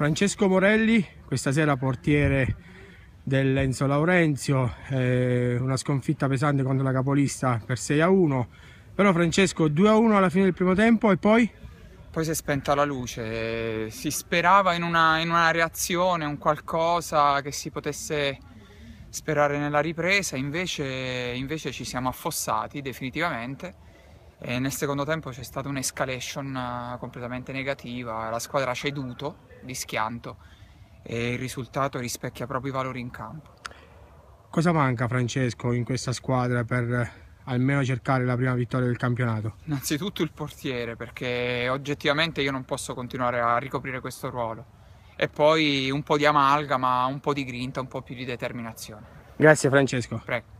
Francesco Morelli, questa sera portiere del dell'Enzo Laurenzio, eh, una sconfitta pesante contro la capolista per 6 a 1, però Francesco 2 a 1 alla fine del primo tempo e poi? Poi si è spenta la luce, si sperava in una, in una reazione, un qualcosa che si potesse sperare nella ripresa, invece, invece ci siamo affossati definitivamente e nel secondo tempo c'è stata un'escalation eh, completamente negativa, la squadra ha ceduto di schianto e il risultato rispecchia proprio i valori in campo. Cosa manca Francesco in questa squadra per eh, almeno cercare la prima vittoria del campionato? Innanzitutto il portiere perché oggettivamente io non posso continuare a ricoprire questo ruolo e poi un po' di amalgama, un po' di grinta, un po' più di determinazione. Grazie Francesco. Prego.